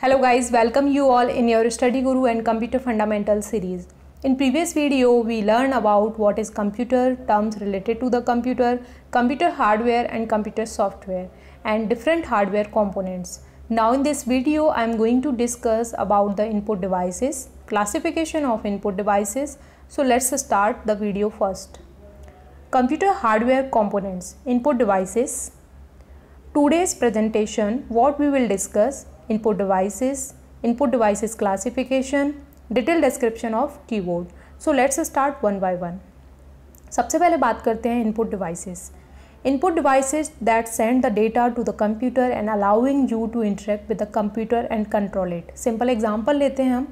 Hello guys, welcome you all in your Study Guru and Computer Fundamentals series. In previous video, we learned about what is computer, terms related to the computer, computer hardware and computer software and different hardware components. Now in this video, I am going to discuss about the input devices, classification of input devices. So let's start the video first. Computer hardware components, input devices. Today's presentation, what we will discuss input devices, input devices classification, detailed description of keyboard. So let's start one by one. सबसे पहले बात करते हैं input devices. Input devices that send the data to the computer and allowing you to interact with the computer and control it. Simple example लेते हैं हम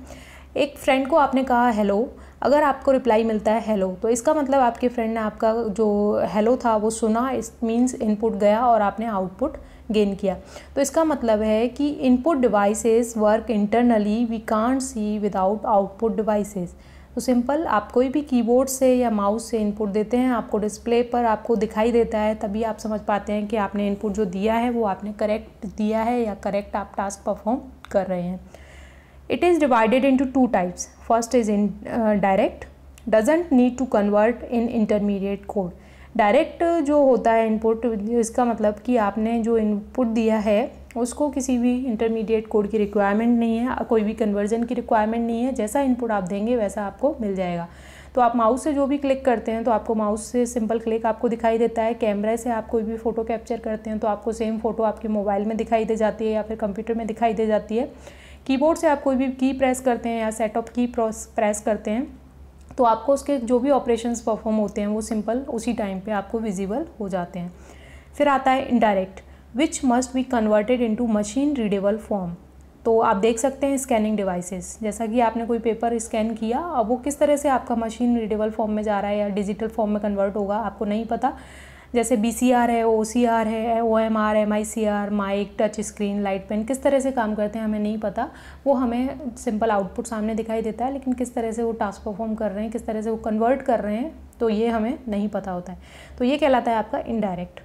एक friend को आपने कहा हेलो अगर आपको रिप्लाई मिलता है हेलो तो इसका मतलब आपके फ्रेंड ने आपका जो हेलो था वो सुना इस मीन्स इनपुट गया और आपने आउटपुट गेन किया तो इसका मतलब है कि input devices work internally we can't see without output devices तो सिंपल आप कोई भी कीबोर्ड से या माउस से इनपुट देते हैं आपको डिस्प्ले पर आपको दिखाई देता है तभी आप समझ पाते हैं कि आपने इनपुट जो दिया है वो आपने करेक्ट दिया है या करेक्ट आप टास्क परफॉर्म कर रहे हैं it is divided into two types first is in direct doesn't need to convert in intermediate code direct जो होता है इनपुट इसका मतलब कि आपने जो इनपुट दिया है उसको किसी भी इंटरमीडिएट कोड की रिक्वायरमेंट नहीं है कोई भी कन्वर्जन की रिक्वायरमेंट नहीं है जैसा इनपुट आप देंगे वैसा आपको मिल जाएगा तो आप माउस से जो भी क्लिक करते हैं तो आपको माउस से सिंपल क्लिक आपको दिखाई देता है कैमरे से आप कोई भी फ़ोटो कैप्चर करते हैं तो आपको सेम फ़ोटो आपके मोबाइल में दिखाई दे जाती है या फिर कंप्यूटर में दिखाई दे जाती है कीबोर्ड से आप कोई भी की प्रेस करते हैं या सेट की प्रेस करते हैं तो आपको उसके जो भी ऑपरेशंस परफॉर्म होते हैं वो सिंपल उसी टाइम पे आपको विजिबल हो जाते हैं फिर आता है indirect which must be converted into machine readable form तो आप देख सकते हैं स्कैनिंग डिवाइसेस जैसा कि आपने कोई पेपर स्कैन किया अब वो किस तरह से आपका मशीन रीडेबल फॉर्म में जा रहा है या डिजिटल फॉर्म में कन्वर्ट होगा आपको नहीं पता जैसे बी सी आर है ओ सी आर है O M R M I C R mic touch screen light pen किस तरह से काम करते हैं हमें नहीं पता वो हमें सिंपल आउटपुट सामने दिखाई देता है लेकिन किस तरह से वो टास्क परफॉर्म कर रहे हैं किस तरह से वो कन्वर्ट कर रहे हैं तो ये हमें नहीं पता होता है तो ये कहलाता है आपका इनडायरेक्ट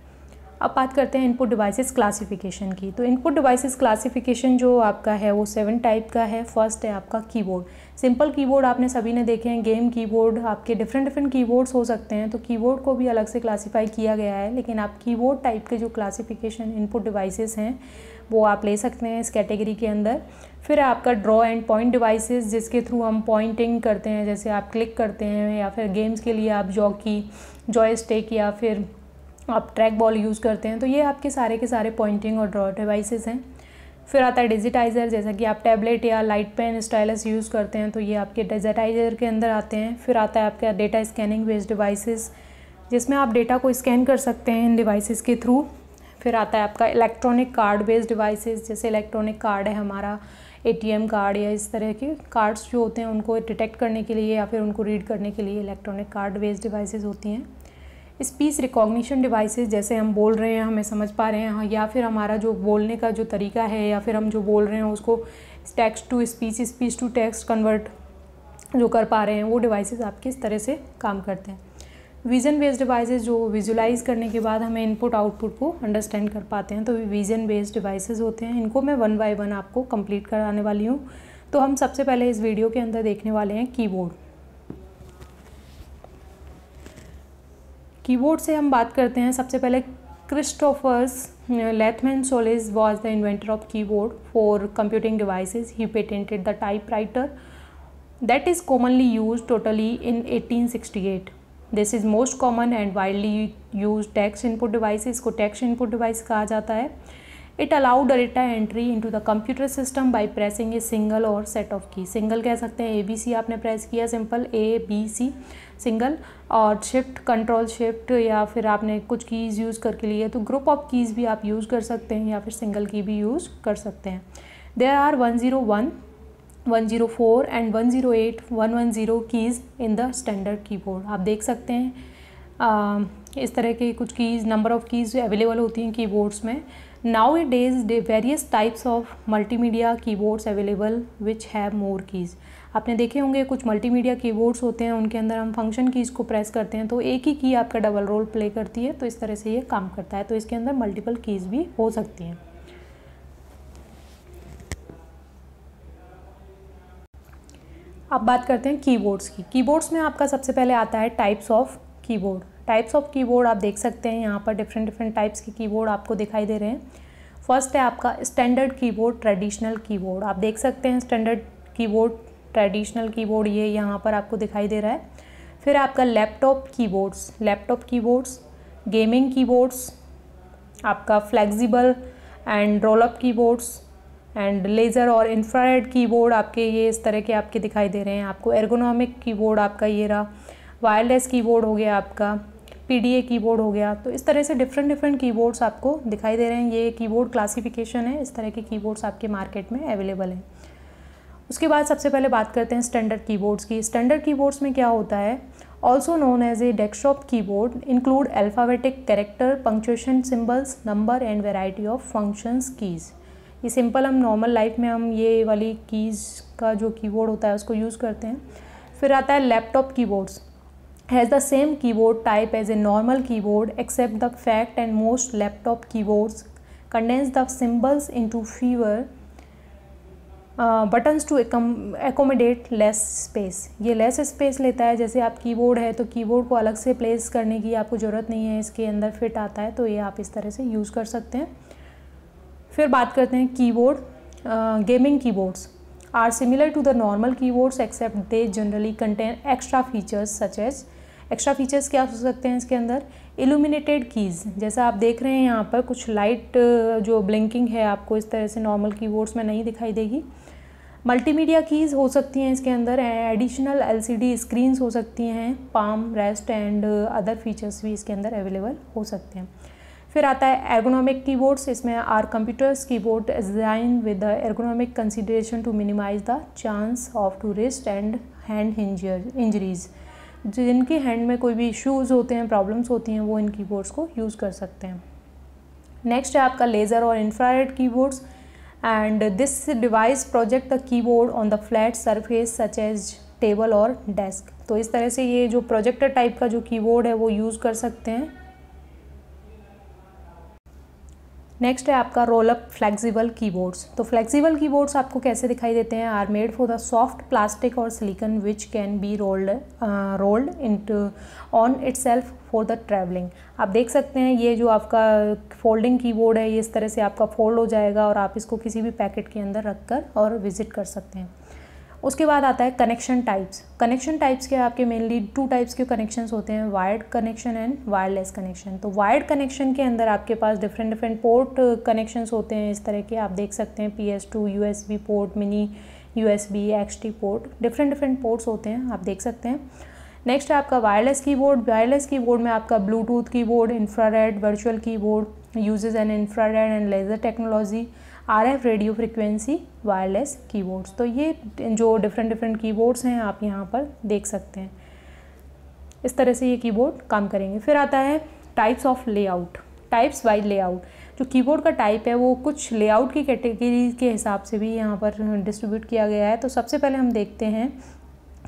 अब बात करते हैं इनपुट डिवाइसेस क्लासिफिकेशन की तो इनपुट डिवाइसेस क्लासिफिकेशन जो आपका है वो सेवन टाइप का है फर्स्ट है आपका कीबोर्ड सिंपल कीबोर्ड आपने सभी ने देखे हैं गेम कीबोर्ड आपके डिफरेंट डिफरेंट कीबोर्ड्स हो सकते हैं तो कीबोर्ड को भी अलग से क्लासीफाई किया गया है लेकिन आप कीबोर्ड टाइप के जो क्लासीफिकेशन इनपुट डिवाइसेस हैं वो आप ले सकते हैं इस कैटेगरी के अंदर फिर आपका ड्रॉ एंड पॉइंट डिवाइसेस जिसके थ्रू हम पॉइंटिंग करते हैं जैसे आप क्लिक करते हैं या फिर गेम्स के लिए आप जॉकी जॉय स्टेक या फिर आप ट्रैक बॉल यूज़ करते हैं तो ये आपके सारे के सारे पॉइंटिंग और ड्रॉ डिवाइसेस हैं फिर आता है डिजिटाइज़र जैसा कि आप टैबलेट या लाइट पेन स्टाइलस यूज़ करते हैं तो ये आपके डिजिटाइज़र के अंदर आते हैं फिर आता है आपका डेटा स्कैनिंग बेस्ड डिवाइसेस जिसमें आप डेटा को स्कैन कर सकते हैं इन डिवाइसेस के थ्रू फिर आता है आपका इलेक्ट्रॉनिक कार्ड बेस्ड डिवाइसेस जैसे इलेक्ट्रॉनिक कार्ड है हमारा ए कार्ड या इस तरह के कार्ड्स जो होते हैं उनको डिटेक्ट करने के लिए या फिर उनको रीड करने के लिए इलेक्ट्रॉनिक कार्ड बेस्ड डिवाइसेज होती हैं स्पीच रिकॉग्निशन डिवाइसेस जैसे हम बोल रहे हैं हमें समझ पा रहे हैं हाँ, या फिर हमारा जो बोलने का जो तरीका है या फिर हम जो बोल रहे हैं उसको text to speech speech to text convert जो कर पा रहे हैं वो डिवाइसेस आपके इस तरह से काम करते हैं विज़न बेस्ड डिवाइसेस जो विजुलाइज करने के बाद हमें इनपुट आउटपुट को अंडरस्टैंड कर पाते हैं तो विज़न बेस्ड डिवाइसेस होते हैं इनको मैं वन बाय वन आपको कंप्लीट कराने वाली हूँ तो हम सबसे पहले इस वीडियो के अंदर देखने वाले हैं कीबोर्ड कीबोर्ड से हम बात करते हैं सबसे पहले Christophers Latham Sholes was the inventor of keyboard for computing device he patented the typewriter that is commonly use totally in eighteen sixty eight this is most common and widely use text input devices को text input device कहा जाता है it allow data entry into the computer system by pressing a single और set of key single कह सकते हैं A B सी आपने press किया simple A B C single और शिफ्ट कंट्रोल शिफ्ट या फिर आपने कुछ कीज़ यूज़ करके लिए तो ग्रुप ऑफ कीज़ भी आप यूज़ कर सकते हैं या फिर सिंगल की भी यूज़ कर सकते हैं there R one zero one one zero four and one zero eight one one zero keys in the standard keyboard आप देख सकते हैं आ, इस तरह के कुछ keys number of keys available होती हैं कीबोर्ड्स में now various types of multimedia keyboards available which have more keys आपने देखे होंगे कुछ मल्टीमीडिया कीबोर्ड्स होते हैं उनके अंदर हम फंक्शन कीज़ को प्रेस करते हैं तो एक ही की आपका डबल रोल प्ले करती है तो इस तरह से ये काम करता है तो इसके अंदर मल्टीपल कीज़ भी हो सकती हैं अब बात करते हैं कीबोर्ड्स की कीबोर्ड्स में आपका सबसे पहले आता है types of keyboard types of keyboard आप देख सकते हैं यहाँ पर डिफरेंट डिफरेंट टाइप्स के कीबोर्ड आपको दिखाई दे रहे हैं फर्स्ट है आपका स्टैंडर्ड कीबोर्ड ट्रेडिशनल कीबोर्ड आप देख सकते हैं स्टैंडर्ड कीबोर्ड ट्रेडिशनल कीबोर्ड ये यहाँ पर आपको दिखाई दे रहा है फिर आपका laptop keyboards laptop keyboards gaming keyboards आपका flexible and roll up keyboards and laser और इंफ्रारेड कीबोर्ड आपके ये इस तरह के आपके दिखाई दे रहे हैं आपको एर्गोनॉमिक कीबोर्ड आपका ये रहा वायरलेस कीबोर्ड हो गया आपका पी कीबोर्ड हो गया तो इस तरह से डिफरेंट डिफरेंट कीबोर्ड्स आपको दिखाई दे रहे हैं ये कीबोर्ड क्लासिफिकेशन है इस तरह के कीबोर्ड्स आपके मार्केट में अवेलेबल हैं उसके बाद सबसे पहले बात करते हैं स्टैंडर्ड कीबोर्ड्स की स्टैंडर्ड कीबोर्ड्स में क्या होता है also known as a desktop keyboard include alphabetic character punctuation symbols number and variety of functions keys ये सिंपल हम नॉर्मल लाइफ में हम ये वाली कीज़ का जो कीबोर्ड होता है उसको यूज़ करते हैं फिर आता है laptop keyboards has the same keyboard type as a normal keyboard except the fact and most laptop keyboards condense the symbols into fewer buttons to accommodate less space ये less space लेता है जैसे आप की board है तो keyboard को अलग से प्लेस करने की आपको ज़रूरत नहीं है इसके अंदर फिट आता है तो ये आप इस तरह से यूज़ कर सकते हैं फिर बात करते हैं keyboard gaming keyboards are similar to the normal keyboards except they generally contain extra features such as extra features क्या हो सकते हैं इसके अंदर इल्यूमिनेटेड कीज़ जैसा आप देख रहे हैं यहाँ पर कुछ लाइट जो ब्लिंकिंग है आपको इस तरह से नॉर्मल कीबोर्ड्स में नहीं दिखाई देगी मल्टीमीडिया कीज़ हो सकती हैं इसके अंदर एडिशनल एलसीडी स्क्रीन्स हो सकती हैं palm rest and other features भी इसके अंदर अवेलेबल हो सकते हैं फिर आता है एर्गोनॉमिक कीबोर्ड्स इसमें are computers keyboard design with the ergonomic consideration to minimize the chance of to wrist and hand injuries जिनके हैंड में कोई भी इश्यूज़ होते हैं प्रॉब्लम्स होती हैं वो इन कीबोर्ड्स को यूज़ कर सकते हैं नेक्स्ट है आपका लेज़र और infrared keyboards and this device project the keyboard on the flat surface such as table और डेस्क तो इस तरह से ये जो प्रोजेक्टर टाइप का जो कीबोर्ड है वो यूज़ कर सकते हैं नेक्स्ट है आपका रोलअप फ्लेक्सिबल कीबोर्ड्स तो फ्लेक्सिबल कीबोर्ड्स आपको कैसे दिखाई देते हैं are made for the soft plastic और silicon which can be rolled rolled in on itself for the travelling आप देख सकते हैं ये जो आपका फोल्डिंग कीबोर्ड है ये इस तरह से आपका फोल्ड हो जाएगा और आप इसको किसी भी पैकेट के अंदर रख कर और विज़िट कर सकते हैं उसके बाद आता है कनेक्शन टाइप्स कनेक्शन टाइप्स के आपके मेनली टू टाइप्स के कनेक्शन होते हैं wired connection and wireless connection तो वायर्ड कनेक्शन के अंदर आपके पास डिफरेंट डिफरेंट पोर्ट कनेक्शंस होते हैं इस तरह के आप देख सकते हैं P S two U S B port mini U S B X T port different different ports होते हैं आप देख सकते हैं नेक्स्ट है आपका वायरलेस कीबोर्ड वायरलेस कीबोर्ड में आपका bluetooth keyboard infrared virtual keyboard and an infrared and laser technology R F radio frequency wireless keyboards तो ये जो डिफरेंट डिफरेंट कीबोर्ड्स हैं आप यहाँ पर देख सकते हैं इस तरह से ये कीबोर्ड काम करेंगे फिर आता है types of layout types wise layout जो कीबोर्ड का टाइप है वो कुछ लेआउट की कैटेगरी के हिसाब से भी यहाँ पर डिस्ट्रीब्यूट किया गया है तो सबसे पहले हम देखते हैं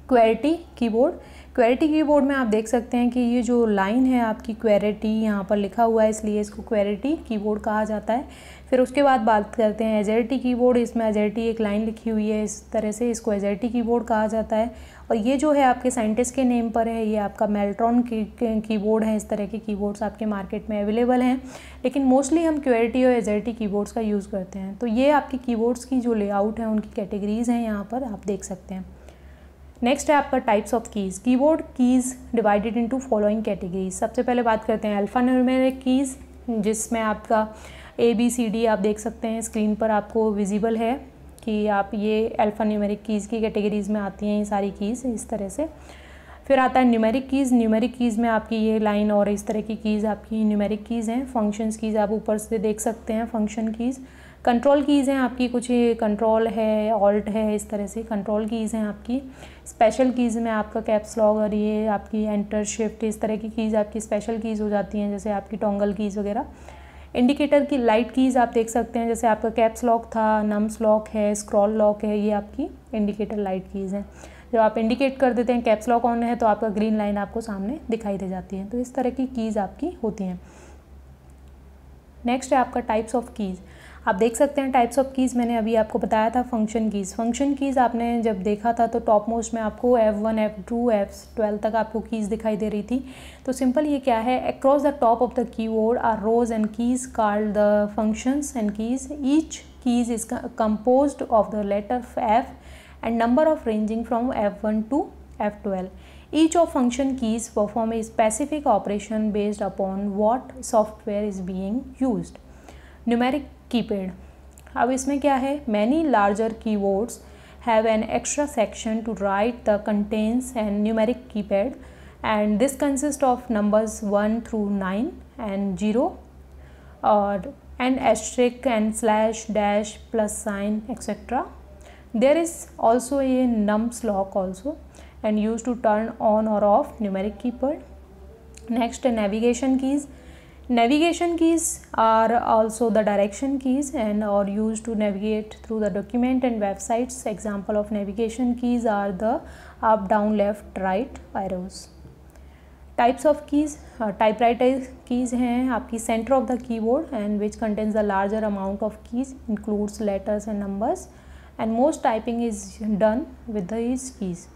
क्वेरिटी कीबोर्ड क्वेरिटी कीबोर्ड में आप देख सकते हैं कि ये जो लाइन है आपकी क्वेरिटी यहाँ पर लिखा हुआ है इसलिए इसको क्वेरिटी कीबोर्ड कहा जाता है फिर उसके बाद बात करते हैं एजर्टी कीबोर्ड इसमें एजर्टी एक लाइन लिखी हुई है इस तरह से इसको एजर्टी कीबोर्ड कहा जाता है और ये जो है आपके साइंटिस्ट के नेम पर है ये आपका मेल्ट्रॉन की बोर्ड है इस तरह के कीबोर्ड्स आपके मार्केट में अवेलेबल हैं लेकिन मोस्टली हम क्यूरिटी और एजर्टी कीबोर्ड्स का यूज़ करते हैं तो ये आपकी कीबोर्ड्स की जो लेआउट है उनकी कैटेगरीज़ हैं यहाँ पर आप देख सकते हैं नेक्स्ट है आपका types of keys keyboard keys divided into following categories सबसे पहले बात करते हैं अल्फ़ा न्यूमेरिक कीज़ जिसमें आपका ए बी सी डी आप देख सकते हैं स्क्रीन पर आपको विजिबल है कि आप ये अल्फ़ा न्यूमेरिक कीज़ की कैटेगरीज़ में आती हैं ये सारी कीज़ इस तरह से फिर आता है न्यूमेरिक कीज़ न्यूमेरिक कीज़ में आपकी ये लाइन और इस तरह की कीज़ आपकी न्यूमेरिक कीज़ हैं फंक्शंस कीज़ आप ऊपर से देख सकते हैं फंक्शन कीज़ कंट्रोल कीज़ हैं आपकी कुछ कंट्रोल है ऑल्ट है इस तरह से कंट्रोल कीज़ हैं आपकी स्पेशल कीज़ में आपका कैप्स लॉग और ये आपकी एंटर शिफ्ट इस तरह की कीज़ आपकी स्पेशल कीज़ हो जाती हैं जैसे आपकी टोंगल कीज़ वगैरह इंडिकेटर की लाइट कीज़ आप देख सकते हैं जैसे आपका कैप्स लॉक था नम्स लॉक है स्क्रॉल लॉक है ये आपकी इंडिकेटर लाइट कीज़ हैं जब आप इंडिकेट कर देते हैं कैप्स लॉक ऑन है तो आपका ग्रीन लाइन आपको सामने दिखाई दे जाती है तो इस तरह की कीज़ आपकी होती हैं नेक्स्ट है आपका टाइप्स ऑफ कीज़ आप देख सकते हैं टाइप्स ऑफ कीज़ मैंने अभी आपको बताया था फंक्शन कीज़ फंक्शन कीज़ आपने जब देखा था तो टॉप मोस्ट में आपको F one F two F twelve तक आपको कीज़ दिखाई दे रही थी तो सिंपल ये क्या है across the top of the keyboard are rows and keys called the functions and keys each keys is compose of the letter F of ranging from F one to F twelve Each of function keys perform a specific operation based upon what software is being used. Numeric keypad अब इसमें क्या है many larger keyboards have an extra section to right the contains and numeric keypad and this consist of numbers one through nine and zero और and asterisk and slash dash plus sign etcetera there is also a nums lock also and use to turn on और off numeric keypad next navigation keys navigation keys are also the direction keys and are used to navigate through the document and websites example of navigation keys are the up down left right arrows types of keys uh, typewriter keys hain aapki center of the keyboard and which contains a larger amount of keys includes letters and numbers and most typing is done with these keys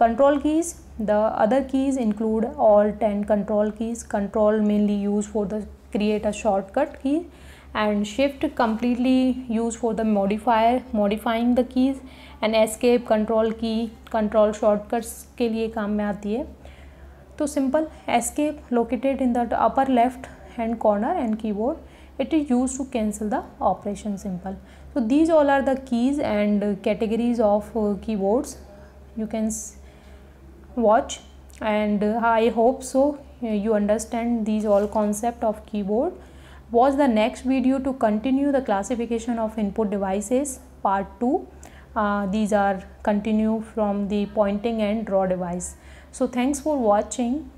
Control keys, the other keys include alt and control keys. Control mainly used for the create a shortcut key and shift completely used for the modifier modifying the keys and escape control key control shortcuts के लिए काम में आती है तो simple escape located in the upper left hand corner and keyboard it is used to cancel the operation Simple. so these all are the keys and categories of uh, keyboards you can watch and uh, I hope so uh, you understand these all concept of keyboard. Watch the next video to continue the classification of input devices part 2. Uh, these are continue from the pointing and draw device. So thanks for watching.